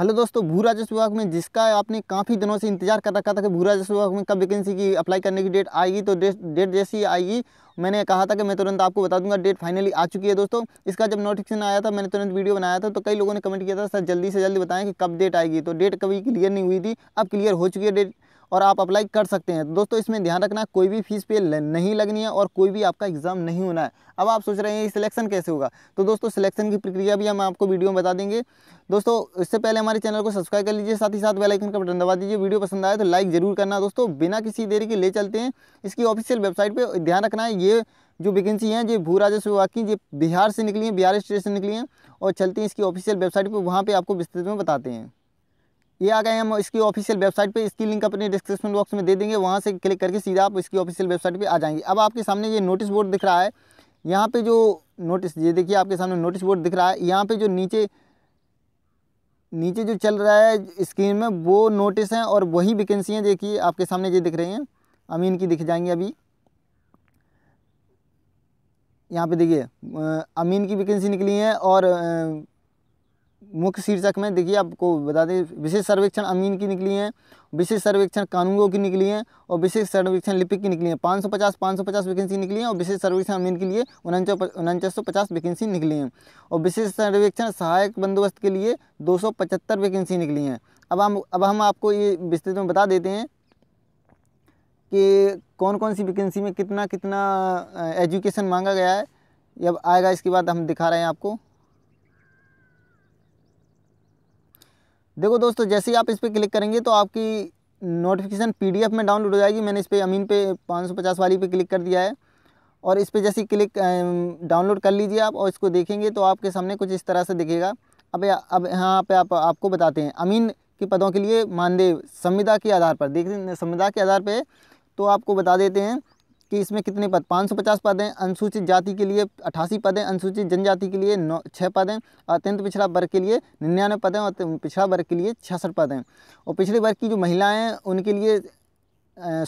hello दोस्तों भू राजस्व विभाग में जिसका आपने काफ़ी दिनों से इंतजार कर रखा था कि भू राजस्व विभाग में कब वैकेंसी की अप्लाई करने की डेट आएगी तो डेट डेट जैसी आएगी मैंने कहा था कि मैं तुरंत आपको बता दूंगा डेट फाइनली आ चुकी है दोस्तों इसका जब नोटिफिकेशन आया था मैंने तुरंत वीडियो बनाया था तो कई लोगों ने कमेंट किया था सर जल्दी से जल्दी बताएं कि कब डेट आएगी तो डेट कभी क्लियर नहीं हुई थी अब क्लियर हो चुकी है डेट और आप अप्लाई कर सकते हैं दोस्तों इसमें ध्यान रखना कोई भी फीस पे नहीं लगनी है और कोई भी आपका एग्ज़ाम नहीं होना है अब आप सोच रहे हैं सिलेक्शन कैसे होगा तो दोस्तों सिलेक्शन की प्रक्रिया भी हम आपको वीडियो में बता देंगे दोस्तों इससे पहले हमारे चैनल को सब्सक्राइब कर लीजिए साथ ही साथ बेलाइकन का बटन दबा दीजिए वीडियो पसंद आए तो लाइक जरूर करना दोस्तों बिना किसी देरी के ले चलते हैं इसकी ऑफिशियल वेबसाइट पर ध्यान रखना है ये जो वैकेंसी हैं जो भू राजस्व विभाग की जो बिहार से निकली हैं बिहार स्टेट से निकली हैं और चलती हैं इसकी ऑफिशियल वेबसाइट पर वहाँ पर आपको विस्तृत में बताते हैं ये आ गए हम इसकी ऑफिशियल वेबसाइट पे इसकी लिंक अपने डिस्क्रिप्शन बॉक्स में दे देंगे वहाँ से क्लिक करके सीधा आप इसकी ऑफिशियल वेबसाइट पे आ जाएंगे अब आपके सामने ये नोटिस बोर्ड दिख रहा है यहाँ पे जो नोटिस ये देखिए आपके सामने नोटिस बोर्ड दिख रहा है यहाँ पे जो नीचे नीचे जो चल रहा है स्क्रीन में वो नोटिस हैं और वही हैं देखिए आपके सामने ये दिख रही हैं अमीन की दिख जाएंगी अभी यहाँ पे देखिए अमीन की वैकेंसी निकली है और मुख्य शीर्षक में देखिए आपको बता दें विशेष सर्वेक्षण अमीन की निकली हैं विशेष सर्वेक्षण कानूनों की निकली हैं और विशेष सर्वेक्षण लिपिक की निकली हैं 550 550 वैकेंसी निकली हैं और विशेष सर्वेक्षण अमीन के लिए उनचास सौ पचास वैकेंसी निकली हैं और विशेष सर्वेक्षण सहायक बंदोबस्त के लिए दो सौ पचहत्तर वैकेंसी निकली हैं अब हम अब हम आपको ये विस्तृत में बता देते हैं कि कौन कौन सी वैकेंसी में कितना कितना एजुकेशन मांगा गया है अब आएगा इसके बाद हम दिखा रहे हैं आपको देखो दोस्तों जैसे ही आप इस पर क्लिक करेंगे तो आपकी नोटिफिकेशन पीडीएफ में डाउनलोड हो जाएगी मैंने इस पर अमीन पे 550 वाली पे क्लिक कर दिया है और इस पर जैसे क्लिक डाउनलोड कर लीजिए आप और इसको देखेंगे तो आपके सामने कुछ इस तरह से दिखेगा अब अब यहाँ पे आप आपको बताते हैं अमीन के पदों के लिए मानदेय संविदा के आधार पर देख संविदा के आधार पर तो आपको बता देते हैं कि इसमें कितने पद 550 पद हैं अनुसूचित जाति के लिए अठासी पद हैं अनुसूचित जनजाति के लिए नौ छः पद हैं अत्यंत पिछड़ा वर्ग के लिए निन्यानवे पद हैं और पिछड़ा वर्ग के लिए छियासठ पद हैं और पिछड़े वर्ग की जो महिलाएँ हैं उनके लिए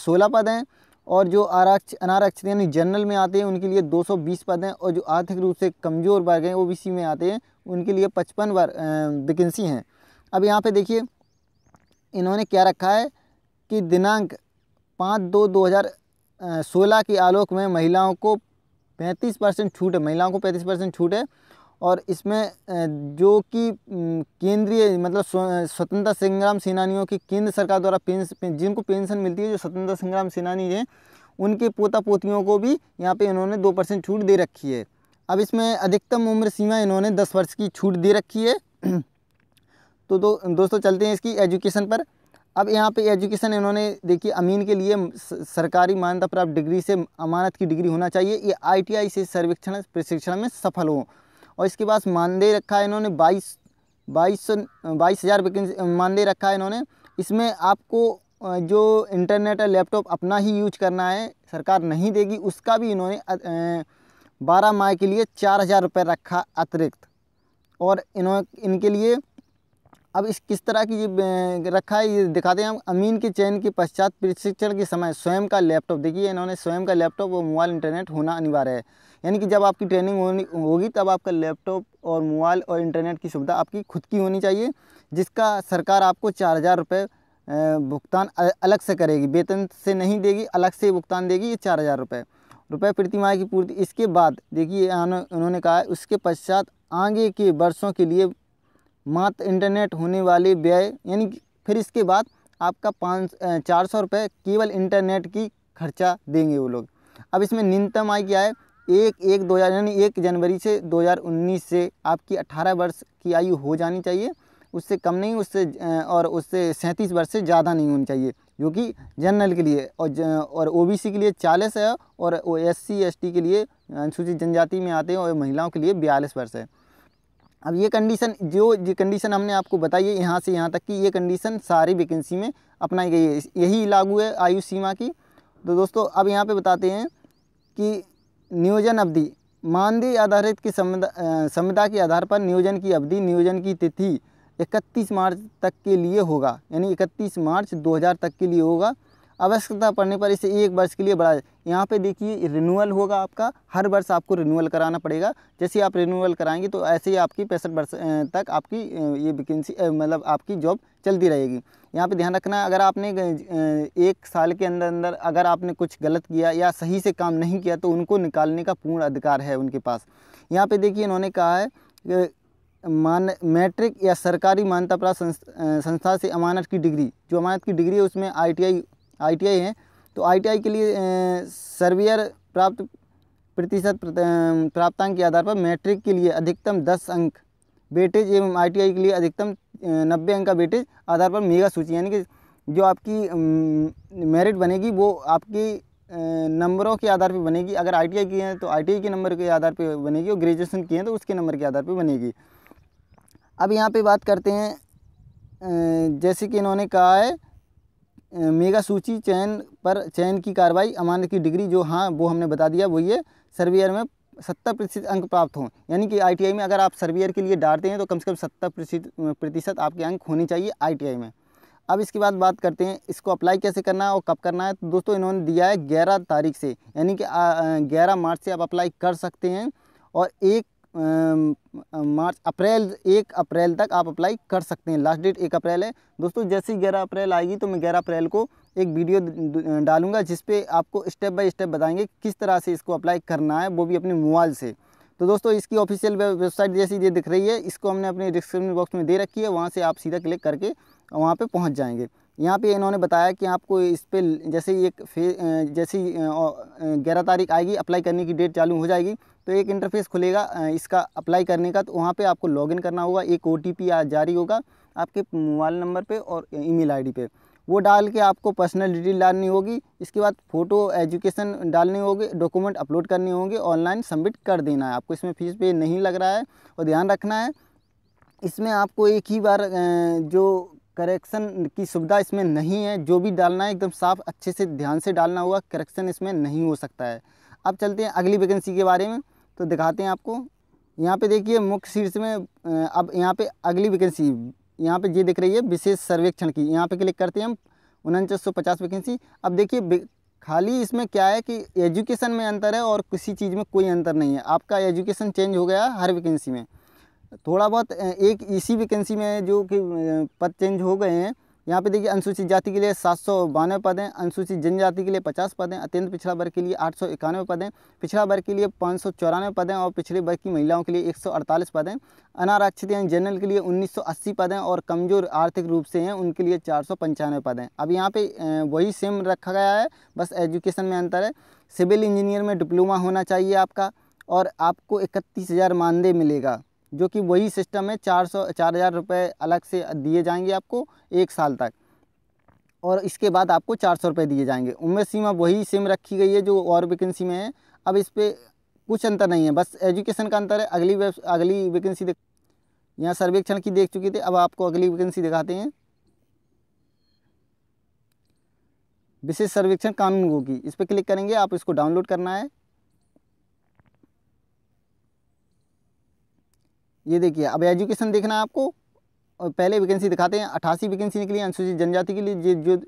सोलह पद हैं और जो आरक्ष अनारक्षित यानी जनरल में आते हैं उनके लिए 220 पद हैं और जो आर्थिक रूप से कमज़ोर वर्ग हैं सी में आते हैं उनके लिए पचपन वैकेंसी हैं अब यहाँ पर देखिए इन्होंने क्या रखा है कि दिनांक पाँच दो दो हज़ार सोलह के आलोक में महिलाओं को पैंतीस परसेंट छूट है महिलाओं को पैंतीस परसेंट छूट है और इसमें जो कि केंद्रीय मतलब स्वतंत्रता संग्राम सेनानियों की केंद्र सरकार द्वारा पें, जिनको पेंशन मिलती है जो स्वतंत्रता संग्राम सेनानी हैं उनके पोता पोतियों को भी यहाँ पे इन्होंने दो परसेंट छूट दे रखी है अब इसमें अधिकतम उम्र सीमा इन्होंने दस वर्ष की छूट दे रखी है तो, तो दोस्तों चलते हैं इसकी एजुकेशन पर अब यहाँ पे एजुकेशन इन्होंने देखिए अमीन के लिए सरकारी मान्यता प्राप्त डिग्री से अमानत की डिग्री होना चाहिए ये आईटीआई से सर्वेक्षण प्रशिक्षण में सफल हो और इसके बाद मानदेय रखा है इन्होंने बाईस बाईस सौ बाईस हज़ार वैकेंसी मानदेय रखा है इन्होंने इसमें आपको जो इंटरनेट और लैपटॉप अपना ही यूज करना है सरकार नहीं देगी उसका भी इन्होंने बारह माह के लिए चार हज़ार रुपये रखा अतिरिक्त और इन्हों इनके लिए अब इस किस तरह की ये रखा है ये दिखाते हैं हम अमीन के चयन के पश्चात प्रशिक्षण के समय स्वयं का लैपटॉप देखिए इन्होंने स्वयं का लैपटॉप और मोबाइल इंटरनेट होना अनिवार्य है यानी कि जब आपकी ट्रेनिंग होनी होगी तब आपका लैपटॉप और मोबाइल और इंटरनेट की सुविधा आपकी खुद की होनी चाहिए जिसका सरकार आपको चार हज़ार रुपये भुगतान अलग से करेगी वेतन से नहीं देगी अलग से भुगतान देगी ये चार हज़ार रुपये रुपये प्रतिमाह की पूर्ति इसके बाद देखिए उन्होंने कहा उसके पश्चात आगे के वर्षों के लिए मात्र इंटरनेट होने वाले व्यय यानी फिर इसके बाद आपका पाँच चार सौ रुपये केवल इंटरनेट की खर्चा देंगे वो लोग अब इसमें न्यूनतम आय क्या है एक एक दो हज़ार यानी एक जनवरी से 2019 से आपकी 18 वर्ष की आयु हो जानी चाहिए उससे कम नहीं उससे और उससे सैंतीस वर्ष से ज़्यादा नहीं होनी चाहिए जो कि जनरल के लिए और ज, और ओबीसी के लिए चालीस है और ओ एस सी के लिए अनुसूचित जनजाति में आते हैं और महिलाओं के लिए बयालीस वर्ष है अब ये कंडीशन जो ये कंडीशन हमने आपको बताई है यहाँ से यहाँ तक की ये कंडीशन सारी वैकेंसी में अपनाई गई है यही लागू है आयु सीमा की तो दोस्तों अब यहाँ पे बताते हैं कि नियोजन अवधि मानदेय आधारित की संविदा के आधार पर नियोजन की अवधि नियोजन की तिथि 31 मार्च तक के लिए होगा यानी 31 मार्च 2000 तक के लिए होगा आवश्यकता पड़ने पर इसे एक वर्ष के लिए बढ़ा यहाँ पे देखिए रिन्यूअल होगा आपका हर वर्ष आपको रिन्यूअल कराना पड़ेगा जैसे आप रिन्यूअल कराएंगे तो ऐसे ही आपकी पैंसठ वर्ष तक आपकी ये वैकेंसी मतलब आपकी जॉब चलती रहेगी यहाँ पे ध्यान रखना अगर आपने एक साल के अंदर अंदर अगर आपने कुछ गलत किया या सही से काम नहीं किया तो उनको निकालने का पूर्ण अधिकार है उनके पास यहाँ पर देखिए इन्होंने कहा है मान मैट्रिक या सरकारी मान्यता प्राप्त संस्था से अमानत की डिग्री जो अमानत की डिग्री है उसमें आईटीआई आईटीआई हैं तो आईटीआई के लिए सर्वियर प्राप्त प्रतिशत प्राप्तांक के आधार पर मैट्रिक के लिए अधिकतम दस अंक बेटेज एवं आईटीआई के लिए अधिकतम नब्बे अंक का बेटेज आधार पर मेगा सूची यानी कि जो आपकी मेरिट बनेगी वो आपकी नंबरों के आधार पर बनेगी अगर आई टी की हैं तो आई के नंबर के आधार पर बनेगी और ग्रेजुएसन की हैं तो उसके नंबर के आधार पर बनेगी अब यहाँ पर बात करते हैं जैसे कि इन्होंने कहा है मेगा सूची चयन पर चयन की कार्रवाई अमान्य की डिग्री जो हाँ वो हमने बता दिया वो ये सर्वियर में सत्तर प्रतिशत अंक प्राप्त हों यानी कि आईटीआई में अगर आप सर्वियर के लिए डालते हैं तो कम से कम सत्तर प्रतिशत आपके अंक होने चाहिए आईटीआई में अब इसके बाद बात करते हैं इसको अप्लाई कैसे करना है और कब करना है तो दोस्तों इन्होंने दिया है ग्यारह तारीख से यानी कि ग्यारह मार्च से आप अप्लाई कर सकते हैं और एक मार्च अप्रैल एक अप्रैल तक आप अप्लाई कर सकते हैं लास्ट डेट एक अप्रैल है दोस्तों जैसे ही ग्यारह अप्रैल आएगी तो मैं ग्यारह अप्रैल को एक वीडियो डालूंगा जिसपे आपको स्टेप बाय स्टेप बताएंगे किस तरह से इसको अप्लाई करना है वो भी अपने मोबाइल से तो दोस्तों इसकी ऑफिशियल वेबसाइट जैसी ये दिख रही है इसको हमने अपने डिस्क्रिप्शन बॉक्स में दे रखी है वहाँ से आप सीधा क्लिक करके वहाँ पर पहुँच जाएँगे यहाँ पे इन्होंने बताया कि आपको इस पर जैसे ही एक फे जैसे ग्यारह तारीख आएगी अप्लाई करने की डेट चालू हो जाएगी तो एक इंटरफेस खुलेगा इसका अप्लाई करने का तो वहाँ पे आपको लॉगिन करना होगा एक ओ जारी होगा आपके मोबाइल नंबर पे और ईमेल आईडी पे वो डाल के आपको पर्सनल डिटेल डालनी होगी इसके बाद फ़ोटो एजुकेशन डालनी होगी डॉक्यूमेंट अपलोड करने होंगे ऑनलाइन सबमिट कर देना है आपको इसमें फ़ीस पे नहीं लग रहा है और ध्यान रखना है इसमें आपको एक ही बार जो करेक्शन की सुविधा इसमें नहीं है जो भी डालना है एकदम साफ अच्छे से ध्यान से डालना होगा करेक्शन इसमें नहीं हो सकता है अब चलते हैं अगली वैकेंसी के बारे में तो दिखाते हैं आपको यहाँ पे देखिए मुख्य शीर्ष में अब यहाँ पे अगली वैकेंसी यहाँ पे ये दिख रही है विशेष सर्वेक्षण की यहाँ पे क्लिक करते हैं हम उनचास वैकेंसी अब देखिए खाली इसमें क्या है कि एजुकेशन में अंतर है और किसी चीज़ में कोई अंतर नहीं है आपका एजुकेशन चेंज हो गया हर वैकेंसी में थोड़ा बहुत एक इसी वैकेंसी में जो कि पद चेंज हो गए हैं यहाँ पे देखिए अनुसूचित जाति के लिए सात सौ बानवे पद हैं अनुसूचित जनजाति के लिए पचास पद हैं अत्यंत पिछड़ा वर्ग के लिए आठ सौ इक्यानवे पद हैं पिछड़ा वर्ग के लिए पाँच सौ चौरानवे पद हैं और पिछड़े वर्ग की महिलाओं के लिए एक सौ अड़तालीस पद हैं अनारक्षित हैं जनरल के लिए उन्नीस सौ अस्सी पद हैं और कमज़ोर आर्थिक रूप से हैं उनके लिए चार सौ पंचानवे पद हैं अब यहाँ पर वही सेम रखा गया है बस एजुकेशन में अंतर है सिविल इंजीनियर में डिप्लोमा होना चाहिए आपका और आपको इकतीस हज़ार मानदेय मिलेगा जो कि वही सिस्टम है चार सौ चार हज़ार रुपये अलग से दिए जाएंगे आपको एक साल तक और इसके बाद आपको चार सौ रुपये दिए जाएंगे उम्र सीमा वही सेम रखी गई है जो और वैकेंसी में है अब इस पर कुछ अंतर नहीं है बस एजुकेशन का अंतर है अगली वेब अगली वैकेंसी देख यहाँ सर्वेक्षण की देख चुकी थी अब आपको अगली वैकेंसी दिखाते हैं विशेष सर्वेक्षण कानूनों की इस पर क्लिक करेंगे आप इसको डाउनलोड करना है ये देखिए अब एजुकेशन देखना है आपको और पहले वैकेंसी दिखाते हैं अठासी वैकेंसी निकली अनुसूचित जनजाति के लिए जो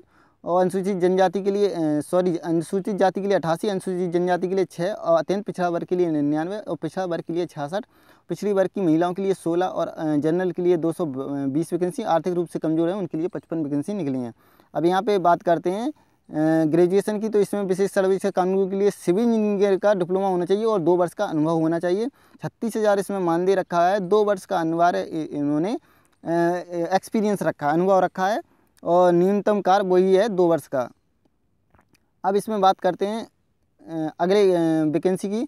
और अनुसूचित जनजाति के लिए सॉरी अनुसूचित जाति के लिए अठासी अनुसूचित जनजाति के लिए छः और अत्यंत पिछड़ा वर्ग के लिए निन्यानवे और पिछड़ा वर्ग के लिए छियासठ पिछड़ी वर्ग की महिलाओं के लिए सोलह और जनरल के लिए दो सौ बीस वैकेंसी आर्थिक रूप से कमजोर हैं उनके लिए पचपन वैकेंसी निकली हैं अब यहाँ पर बात करते हैं ग्रेजुएशन की तो इसमें विशेष सर्विस के कानून के लिए सिविल इंजीनियर का डिप्लोमा होना चाहिए और दो वर्ष का अनुभव होना चाहिए छत्तीस हज़ार इसमें मानदेय रखा है दो वर्ष का अनिवार्य इन्होंने एक्सपीरियंस रखा है अनुभव रखा है और न्यूनतम कार वही है दो वर्ष का अब इसमें बात करते हैं अगले वैकेंसी की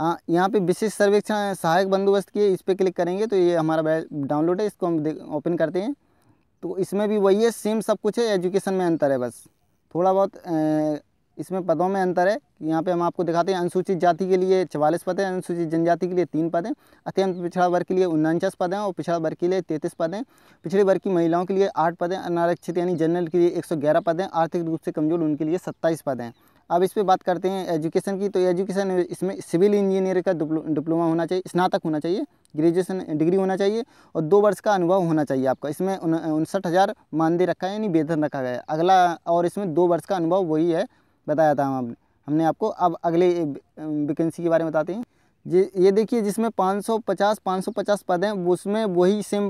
हाँ यहाँ पे विशेष सर्वेक्षण सहायक बंदोबस्त किए इस पर क्लिक करेंगे तो ये हमारा डाउनलोड है इसको हम ओपन करते हैं तो इसमें भी वही है सेम सब कुछ है एजुकेशन में अंतर है बस थोड़ा बहुत इसमें पदों में अंतर है यहाँ पे हम आपको दिखाते हैं अनुसूचित जाति के लिए चवालीस पद हैं अनुसूचित जनजाति के लिए तीन पद हैं अत्यंत पिछड़ा वर्ग के लिए उनचास पद हैं और पिछड़ा वर्ग के लिए तैंतीस पद हैं पिछड़े वर्ग की महिलाओं के लिए आठ पद हैं अनारक्षित यानी जनरल के लिए एक पद हैं आर्थिक रूप से कमजोर उनके लिए सत्ताईस पद हैं अब इस पर बात करते हैं एजुकेशन की तो एजुकेशन इसमें सिविल इंजीनियर का डिप्लोमा होना चाहिए स्नातक होना चाहिए ग्रेजुएशन डिग्री होना चाहिए और दो वर्ष का अनुभव होना चाहिए आपका इसमें उनसठ हज़ार मानदेय रखा है यानी वेतन रखा गया है अगला और इसमें दो वर्ष का अनुभव वही है बताया था हमने हमने आपको अब अगले वैकेंसी के बारे में बताते हैं जी ये देखिए जिसमें 550 550 पद हैं उसमें वही सेम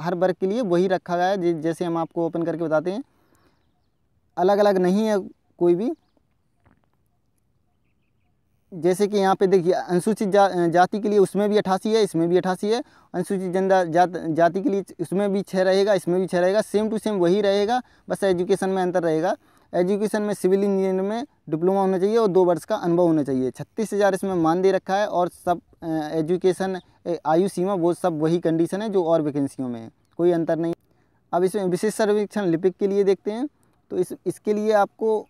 हर वर्ग के लिए वही रखा गया है जैसे हम आपको ओपन करके बताते हैं अलग अलग नहीं है कोई भी जैसे कि यहाँ पे देखिए अनुसूचित जा, जाति के लिए उसमें भी अठासी है इसमें भी अठासी है अनुसूचित जनजा जा, जाति के लिए उसमें भी छः रहेगा इसमें भी छः रहेगा सेम टू सेम वही रहेगा बस एजुकेशन में अंतर रहेगा एजुकेशन में सिविल इंजीनियर में डिप्लोमा होना चाहिए और दो वर्ष का अनुभव होना चाहिए छत्तीस हज़ार इसमें मान दे रखा है और सब एजुकेशन आयु सीमा वो सब वही कंडीशन है जो और वैकेंसियों में है कोई अंतर नहीं अब इसमें विशेष सर्वेक्षण लिपिक के लिए देखते हैं तो इस इसके लिए आपको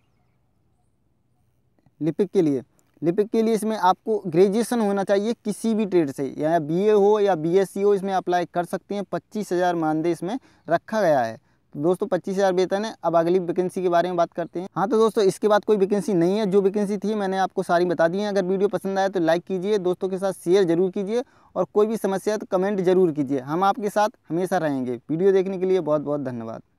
लिपिक के लिए लिपिक के लिए इसमें आपको ग्रेजुएसन होना चाहिए किसी भी ट्रेड से या बीए हो या बीएससी हो इसमें अप्लाई कर सकते हैं पच्चीस हज़ार मानदेय इसमें रखा गया है दोस्तों पच्चीस हज़ार वेतन है अब अगली वैकेंसी के बारे में बात करते हैं हाँ तो दोस्तों इसके बाद कोई वैकेंसी नहीं है जो वैकेंसी थी मैंने आपको सारी बता दी है अगर वीडियो पसंद आए तो लाइक कीजिए दोस्तों के साथ शेयर जरूर कीजिए और कोई भी समस्या है तो कमेंट जरूर कीजिए हम आपके साथ हमेशा रहेंगे वीडियो देखने के लिए बहुत बहुत धन्यवाद